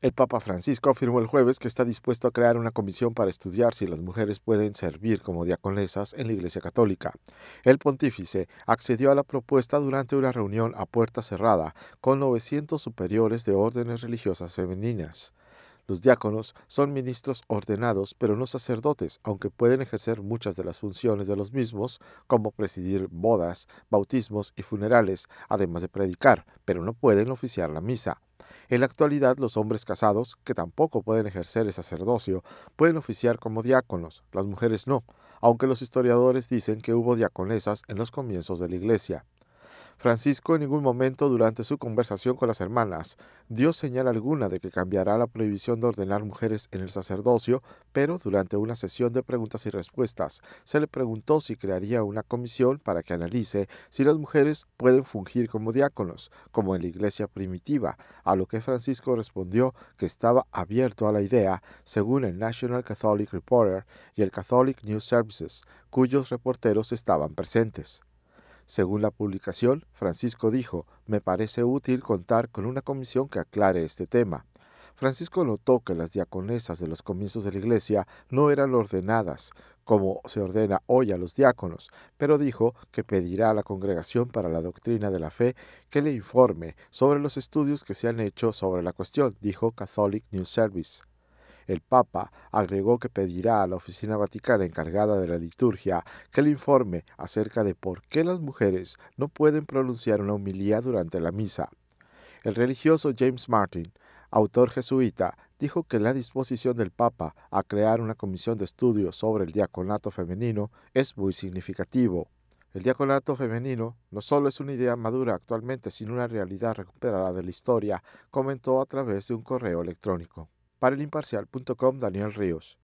El Papa Francisco afirmó el jueves que está dispuesto a crear una comisión para estudiar si las mujeres pueden servir como diaconesas en la Iglesia Católica. El pontífice accedió a la propuesta durante una reunión a puerta cerrada con 900 superiores de órdenes religiosas femeninas. Los diáconos son ministros ordenados, pero no sacerdotes, aunque pueden ejercer muchas de las funciones de los mismos, como presidir bodas, bautismos y funerales, además de predicar, pero no pueden oficiar la misa. En la actualidad, los hombres casados, que tampoco pueden ejercer el sacerdocio, pueden oficiar como diáconos, las mujeres no, aunque los historiadores dicen que hubo diaconesas en los comienzos de la Iglesia. Francisco en ningún momento durante su conversación con las hermanas dio señal alguna de que cambiará la prohibición de ordenar mujeres en el sacerdocio, pero durante una sesión de preguntas y respuestas se le preguntó si crearía una comisión para que analice si las mujeres pueden fungir como diáconos, como en la iglesia primitiva, a lo que Francisco respondió que estaba abierto a la idea, según el National Catholic Reporter y el Catholic News Services, cuyos reporteros estaban presentes. Según la publicación, Francisco dijo, me parece útil contar con una comisión que aclare este tema. Francisco notó que las diaconesas de los comienzos de la Iglesia no eran ordenadas, como se ordena hoy a los diáconos, pero dijo que pedirá a la Congregación para la Doctrina de la Fe que le informe sobre los estudios que se han hecho sobre la cuestión, dijo Catholic News Service. El Papa agregó que pedirá a la Oficina Vaticana encargada de la liturgia que le informe acerca de por qué las mujeres no pueden pronunciar una homilía durante la misa. El religioso James Martin, autor jesuita, dijo que la disposición del Papa a crear una comisión de estudio sobre el diaconato femenino es muy significativo. El diaconato femenino no solo es una idea madura actualmente, sino una realidad recuperada de la historia, comentó a través de un correo electrónico. Para el Daniel Ríos.